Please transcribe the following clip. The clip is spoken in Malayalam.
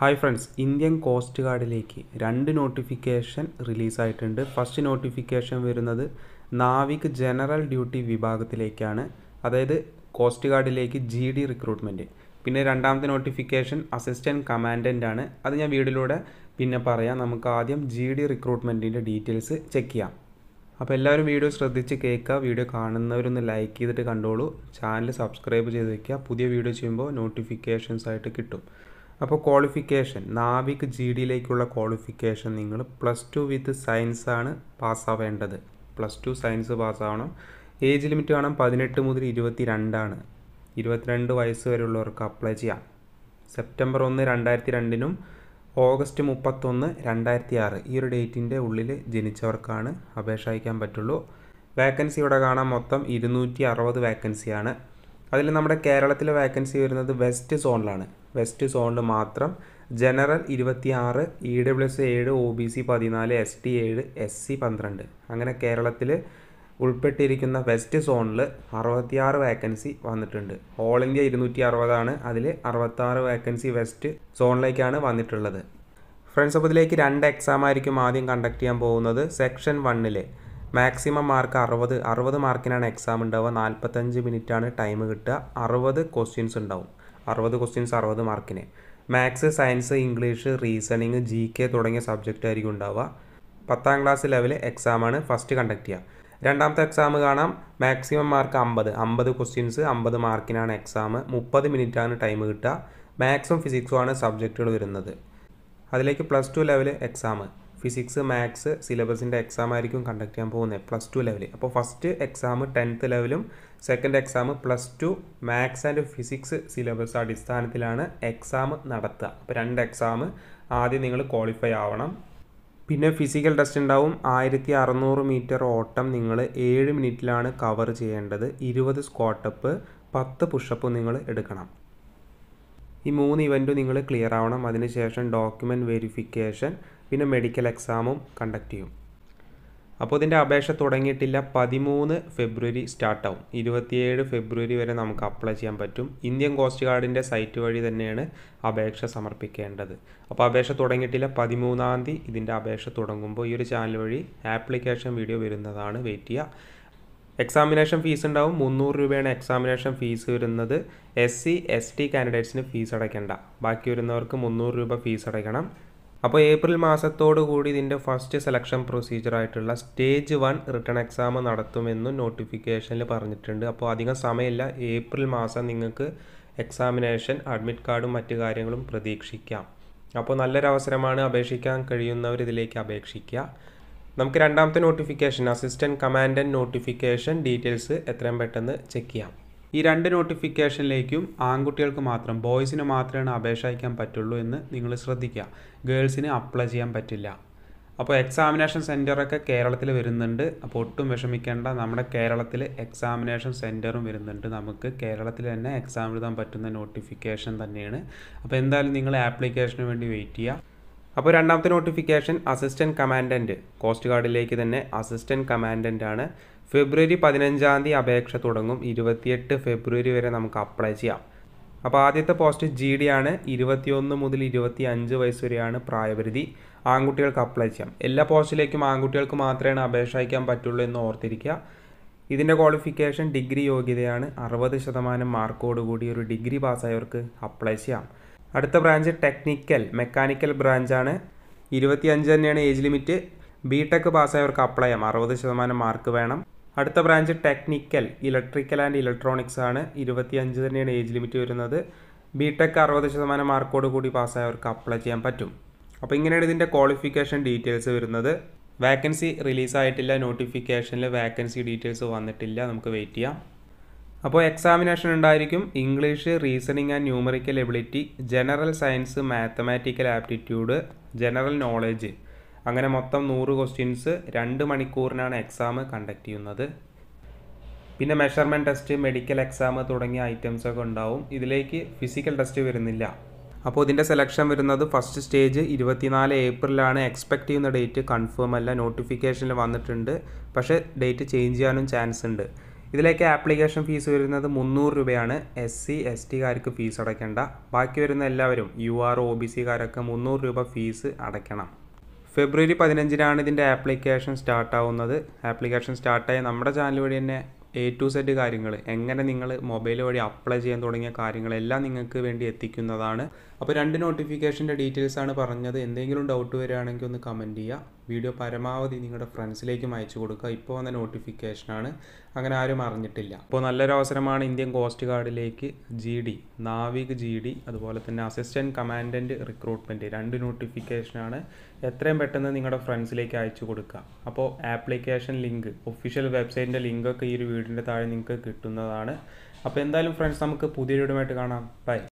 ഹായ് ഫ്രണ്ട്സ് ഇന്ത്യൻ കോസ്റ്റ് ഗാർഡിലേക്ക് രണ്ട് നോട്ടിഫിക്കേഷൻ റിലീസായിട്ടുണ്ട് ഫസ്റ്റ് നോട്ടിഫിക്കേഷൻ വരുന്നത് നാവിക് ജനറൽ ഡ്യൂട്ടി വിഭാഗത്തിലേക്കാണ് അതായത് കോസ്റ്റ് ഗാർഡിലേക്ക് ജി ഡി റിക്രൂട്ട്മെൻറ്റ് പിന്നെ രണ്ടാമത്തെ നോട്ടിഫിക്കേഷൻ അസിസ്റ്റൻറ്റ് കമാൻഡൻ്റ് ആണ് അത് ഞാൻ വീടിലൂടെ പിന്നെ പറയാം നമുക്ക് ആദ്യം ജി ഡി റിക്രൂട്ട്മെൻറ്റിൻ്റെ ഡീറ്റെയിൽസ് ചെക്ക് ചെയ്യാം അപ്പോൾ എല്ലാവരും വീഡിയോ ശ്രദ്ധിച്ച് കേൾക്കുക വീഡിയോ കാണുന്നവരൊന്ന് ലൈക്ക് ചെയ്തിട്ട് കണ്ടോളൂ ചാനൽ സബ്സ്ക്രൈബ് ചെയ്ത് വയ്ക്കുക പുതിയ വീഡിയോ ചെയ്യുമ്പോൾ നോട്ടിഫിക്കേഷൻസ് ആയിട്ട് കിട്ടും അപ്പോൾ ക്വാളിഫിക്കേഷൻ നാവിക് ജി ഡിയിലേക്കുള്ള ക്വാളിഫിക്കേഷൻ നിങ്ങൾ പ്ലസ് ടു വിത്ത് സയൻസ് ആണ് പാസ്സാവേണ്ടത് പ്ലസ് ടു സയൻസ് പാസ്സാവണം ഏജ് ലിമിറ്റ് വേണം പതിനെട്ട് മുതൽ ഇരുപത്തി രണ്ടാണ് ഇരുപത്തിരണ്ട് വയസ്സ് വരെയുള്ളവർക്ക് അപ്ലൈ ചെയ്യാം സെപ്റ്റംബർ ഒന്ന് രണ്ടായിരത്തി രണ്ടിനും ഓഗസ്റ്റ് മുപ്പത്തൊന്ന് രണ്ടായിരത്തി ആറ് ഈ ഒരു ഡേറ്റിൻ്റെ ഉള്ളിൽ ജനിച്ചവർക്കാണ് അപേക്ഷ അയക്കാൻ പറ്റുള്ളൂ വേക്കൻസി ഇവിടെ കാണാം മൊത്തം ഇരുന്നൂറ്റി അറുപത് വേക്കൻസിയാണ് അതിൽ നമ്മുടെ കേരളത്തിലെ വേക്കൻസി വരുന്നത് വെസ്റ്റ് സോണിലാണ് വെസ്റ്റ് സോണിന് മാത്രം ജനറൽ ഇരുപത്തിയാറ് ഇ ഡബ്ല്യു എസ് ഏഴ് ഒ ബി സി പതിനാല് എസ് ടി ഏഴ് എസ് സി പന്ത്രണ്ട് അങ്ങനെ കേരളത്തിൽ ഉൾപ്പെട്ടിരിക്കുന്ന വെസ്റ്റ് സോണിൽ അറുപത്തിയാറ് വേക്കൻസി വന്നിട്ടുണ്ട് ഓൾ ഇന്ത്യ ഇരുന്നൂറ്റി അറുപതാണ് അതിൽ അറുപത്താറ് വേക്കൻസി വെസ്റ്റ് സോണിലേക്കാണ് വന്നിട്ടുള്ളത് ഫ്രണ്ട്സ് അപ്പോൾ ഇതിലേക്ക് രണ്ട് എക്സാം ആയിരിക്കും ആദ്യം കണ്ടക്ട് ചെയ്യാൻ പോകുന്നത് സെക്ഷൻ വണ്ണിലെ മാക്സിമം മാർക്ക് അറുപത് അറുപത് മാർക്കിനാണ് എക്സാം ഉണ്ടാവുക നാൽപ്പത്തഞ്ച് ആണ് ടൈം കിട്ടുക അറുപത് ക്വസ്റ്റ്യൻസ് ഉണ്ടാവും അറുപത് ക്വസ്റ്റ്യൻസ് അറുപത് മാർക്കിന് maths science English reasoning G K തുടങ്ങിയ സബ്ജക്റ്റ് ആയിരിക്കും ഉണ്ടാവുക പത്താം ക്ലാസ് ലെവൽ എക്സാമാണ് ഫസ്റ്റ് കണ്ടക്ട് ചെയ്യുക രണ്ടാമത്തെ എക്സാം കാണാം മാക്സിമം മാർക്ക് അമ്പത് അമ്പത് ക്വസ്റ്റ്യൻസ് അമ്പത് മാർക്കിനാണ് എക്സാം മുപ്പത് മിനിറ്റാണ് ടൈം കിട്ടുക മാത്സും ഫിസിക്സും ആണ് സബ്ജക്റ്റുകൾ വരുന്നത് അതിലേക്ക് plus two level exam physics maths സിലബസിൻ്റെ എക്സാം ആയിരിക്കും കണ്ടക്ട് ചെയ്യാൻ പോകുന്നത് പ്ലസ് ടു ലെവലിൽ അപ്പോൾ ഫസ്റ്റ് എക്സാം ടെൻത്ത് ലെവലും second exam plus two maths and physics syllabus അടിസ്ഥാനത്തിലാണ് എക്സാം നടത്തുക അപ്പോൾ രണ്ട് എക്സാം ആദ്യം നിങ്ങൾ ക്വാളിഫൈ ആവണം പിന്നെ ഫിസിക്കൽ ടെസ്റ്റ് ഉണ്ടാവും ആയിരത്തി അറുന്നൂറ് മീറ്റർ ഓട്ടം നിങ്ങൾ ഏഴ് മിനിറ്റിലാണ് കവർ ചെയ്യേണ്ടത് ഇരുപത് സ്ക്വാട്ടപ്പ് പത്ത് പുഷപ്പ് നിങ്ങൾ എടുക്കണം ഈ മൂന്ന് ഇവൻറ്റും നിങ്ങൾ ക്ലിയർ ആവണം അതിനുശേഷം ഡോക്യുമെൻറ്റ് വെരിഫിക്കേഷൻ പിന്നെ മെഡിക്കൽ എക്സാമും കണ്ടക്ട് ചെയ്യും അപ്പോൾ ഇതിൻ്റെ അപേക്ഷ തുടങ്ങിയിട്ടില്ല പതിമൂന്ന് ഫെബ്രുവരി സ്റ്റാർട്ടാവും ഇരുപത്തിയേഴ് ഫെബ്രുവരി വരെ നമുക്ക് അപ്ലൈ ചെയ്യാൻ പറ്റും ഇന്ത്യൻ കോസ്റ്റ് ഗാർഡിൻ്റെ സൈറ്റ് വഴി തന്നെയാണ് അപേക്ഷ സമർപ്പിക്കേണ്ടത് അപ്പോൾ അപേക്ഷ തുടങ്ങിയിട്ടില്ല പതിമൂന്നാം തീയതി ഇതിൻ്റെ അപേക്ഷ തുടങ്ങുമ്പോൾ ഈ ഒരു ചാനൽ വഴി ആപ്ലിക്കേഷൻ വീഡിയോ വരുന്നതാണ് വെയിറ്റ് ചെയ്യുക എക്സാമിനേഷൻ ഫീസ് ഉണ്ടാവും മുന്നൂറ് രൂപയാണ് എക്സാമിനേഷൻ ഫീസ് വരുന്നത് എസ് സി എസ് ടി കാൻഡിഡേറ്റ്സിന് ഫീസ് അടയ്ക്കേണ്ട ബാക്കി വരുന്നവർക്ക് മുന്നൂറ് രൂപ ഫീസ് അടയ്ക്കണം അപ്പോൾ ഏപ്രിൽ കൂടി ഇതിൻ്റെ ഫസ്റ്റ് സെലക്ഷൻ പ്രൊസീജിയറായിട്ടുള്ള ആയിട്ടുള്ള സ്റ്റേജ് വൺ റിട്ടേൺ എക്സാം നടത്തുമെന്നും നോട്ടിഫിക്കേഷനിൽ പറഞ്ഞിട്ടുണ്ട് അപ്പോൾ അധികം സമയമില്ല ഏപ്രിൽ മാസം നിങ്ങൾക്ക് എക്സാമിനേഷൻ അഡ്മിറ്റ് കാർഡും മറ്റു കാര്യങ്ങളും പ്രതീക്ഷിക്കാം അപ്പോൾ നല്ലൊരവസരമാണ് അപേക്ഷിക്കാൻ കഴിയുന്നവർ ഇതിലേക്ക് അപേക്ഷിക്കുക നമുക്ക് രണ്ടാമത്തെ notification assistant commandant notification details എത്രയും പെട്ടെന്ന് ചെക്ക് ചെയ്യാം ഈ രണ്ട് നോട്ടിഫിക്കേഷനിലേക്കും ആൺകുട്ടികൾക്ക് മാത്രം ബോയ്സിന് മാത്രമാണ് അപേക്ഷ അയക്കാൻ പറ്റുള്ളൂ എന്ന് നിങ്ങൾ ശ്രദ്ധിക്കുക ഗേൾസിന് അപ്ലൈ ചെയ്യാൻ പറ്റില്ല അപ്പോൾ എക്സാമിനേഷൻ സെൻറ്ററൊക്കെ കേരളത്തിൽ വരുന്നുണ്ട് അപ്പോൾ ഒട്ടും വിഷമിക്കേണ്ട നമ്മുടെ കേരളത്തിൽ എക്സാമിനേഷൻ സെൻറ്ററും വരുന്നുണ്ട് നമുക്ക് കേരളത്തിൽ തന്നെ എക്സാം എഴുതാൻ പറ്റുന്ന നോട്ടിഫിക്കേഷൻ തന്നെയാണ് അപ്പോൾ എന്തായാലും നിങ്ങൾ ആപ്ലിക്കേഷന് വേണ്ടി വെയിറ്റ് ചെയ്യുക അപ്പോൾ രണ്ടാമത്തെ നോട്ടിഫിക്കേഷൻ അസിസ്റ്റൻറ്റ് കമാൻഡൻറ്റ് കോസ്റ്റ് ഗാർഡിലേക്ക് തന്നെ അസിസ്റ്റൻറ്റ് കമാൻഡൻ്റ് ആണ് ഫെബ്രുവരി പതിനഞ്ചാം തീയതി അപേക്ഷ തുടങ്ങും ഇരുപത്തിയെട്ട് ഫെബ്രുവരി വരെ നമുക്ക് അപ്ലൈ ചെയ്യാം അപ്പോൾ ആദ്യത്തെ പോസ്റ്റ് ജി ഡി ആണ് ഇരുപത്തിയൊന്ന് മുതൽ ഇരുപത്തി അഞ്ച് വയസ്സ് വരെയാണ് പ്രായപരിധി ആൺകുട്ടികൾക്ക് അപ്ലൈ ചെയ്യാം എല്ലാ പോസ്റ്റിലേക്കും ആൺകുട്ടികൾക്ക് മാത്രമേ അപേക്ഷ അയക്കാൻ പറ്റുള്ളൂ എന്ന് ഓർത്തിരിക്കുക ഇതിൻ്റെ ക്വാളിഫിക്കേഷൻ ഡിഗ്രി യോഗ്യതയാണ് അറുപത് ശതമാനം മാർക്കോടുകൂടി ഒരു ഡിഗ്രി പാസ്സായവർക്ക് അപ്ലൈ ചെയ്യാം അടുത്ത ബ്രാഞ്ച് ടെക്നിക്കൽ മെക്കാനിക്കൽ ബ്രാഞ്ചാണ് അഞ്ച് തന്നെയാണ് ഏജ് ലിമിറ്റ് ബി ടെക് പാസ്സായവർക്ക് അപ്ലൈ ചെയ്യാം അറുപത് ശതമാനം മാർക്ക് വേണം അടുത്ത branch technical electrical and electronics ആണ് ഇരുപത്തിയഞ്ച് തന്നെയാണ് ഏജ് ലിമിറ്റ് വരുന്നത് ബി ടെക് അറുപത് ശതമാനം മാർക്കോട് കൂടി പാസ്സായവർക്ക് അപ്ലൈ ചെയ്യാൻ പറ്റും അപ്പോൾ ഇങ്ങനെയാണ് ഇതിൻ്റെ ക്വാളിഫിക്കേഷൻ ഡീറ്റെയിൽസ് വരുന്നത് വാക്കൻസി റിലീസായിട്ടില്ല നോട്ടിഫിക്കേഷനിൽ വാക്കൻസി ഡീറ്റെയിൽസ് വന്നിട്ടില്ല നമുക്ക് വെയിറ്റ് ചെയ്യാം അപ്പോൾ എക്സാമിനേഷൻ ഉണ്ടായിരിക്കും English reasoning and numerical ability general science mathematical aptitude general knowledge അങ്ങനെ മൊത്തം നൂറ് ക്വസ്റ്റ്യൻസ് രണ്ട് മണിക്കൂറിനാണ് എക്സാം കണ്ടക്ട് ചെയ്യുന്നത് പിന്നെ മെഷർമെൻറ്റ് ടെസ്റ്റ് മെഡിക്കൽ എക്സാം തുടങ്ങിയ ഐറ്റംസ് ഒക്കെ ഉണ്ടാവും ഇതിലേക്ക് ഫിസിക്കൽ ടെസ്റ്റ് വരുന്നില്ല അപ്പോൾ ഇതിൻ്റെ സെലക്ഷൻ വരുന്നത് ഫസ്റ്റ് സ്റ്റേജ് ഇരുപത്തിനാല് ഏപ്രിലാണ് എക്സ്പെക്റ്റ് ചെയ്യുന്ന ഡേറ്റ് കൺഫേം അല്ല നോട്ടിഫിക്കേഷനിൽ വന്നിട്ടുണ്ട് പക്ഷേ ഡേറ്റ് ചേഞ്ച് ചെയ്യാനും ചാൻസ് ഉണ്ട് ഇതിലേക്ക് ആപ്ലിക്കേഷൻ ഫീസ് വരുന്നത് മുന്നൂറ് രൂപയാണ് എസ് സി എസ് ടിക്കാർക്ക് ഫീസ് അടയ്ക്കേണ്ട ബാക്കി വരുന്ന എല്ലാവരും യു ആർ ഒ ബി സിക്കാരൊക്കെ മുന്നൂറ് രൂപ ഫീസ് അടയ്ക്കണം ഫെബ്രുവരി പതിനഞ്ചിനാണ് ഇതിൻ്റെ ആപ്ലിക്കേഷൻ സ്റ്റാർട്ട് ആവുന്നത് ആപ്ലിക്കേഷൻ സ്റ്റാർട്ടായി നമ്മുടെ ചാനൽ വഴി തന്നെ എ ടു സെറ്റ് കാര്യങ്ങൾ എങ്ങനെ നിങ്ങൾ മൊബൈൽ വഴി അപ്ലൈ ചെയ്യാൻ തുടങ്ങിയ കാര്യങ്ങളെല്ലാം നിങ്ങൾക്ക് വേണ്ടി എത്തിക്കുന്നതാണ് അപ്പോൾ രണ്ട് നോട്ടിഫിക്കേഷൻ്റെ ഡീറ്റെയിൽസ് ആണ് പറഞ്ഞത് എന്തെങ്കിലും ഡൗട്ട് വരികയാണെങ്കിൽ ഒന്ന് കമൻറ്റ് ചെയ്യുക വീഡിയോ പരമാവധി നിങ്ങളുടെ ഫ്രണ്ട്സിലേക്കും അയച്ചു കൊടുക്കുക ഇപ്പോൾ വന്ന നോട്ടിഫിക്കേഷനാണ് അങ്ങനെ ആരും അറിഞ്ഞിട്ടില്ല അപ്പോൾ നല്ലൊരു അവസരമാണ് ഇന്ത്യൻ കോസ്റ്റ് ഗാർഡിലേക്ക് G D Navik G D അതുപോലെ തന്നെ അസിസ്റ്റൻറ്റ് കമാൻഡൻറ്റ് റിക്രൂട്ട്മെൻറ്റ് രണ്ട് നോട്ടിഫിക്കേഷനാണ് എത്രയും പെട്ടെന്ന് നിങ്ങളുടെ ഫ്രണ്ട്സിലേക്ക് അയച്ചു കൊടുക്കുക അപ്പോൾ ആപ്ലിക്കേഷൻ ലിങ്ക് ഒഫീഷ്യൽ വെബ്സൈറ്റിൻ്റെ ലിങ്കൊക്കെ ഈ ഒരു വീടിൻ്റെ താഴെ നിങ്ങൾക്ക് കിട്ടുന്നതാണ് അപ്പോൾ എന്തായാലും ഫ്രണ്ട്സ് നമുക്ക് പുതിയ വീടുമായിട്ട് കാണാം ബൈ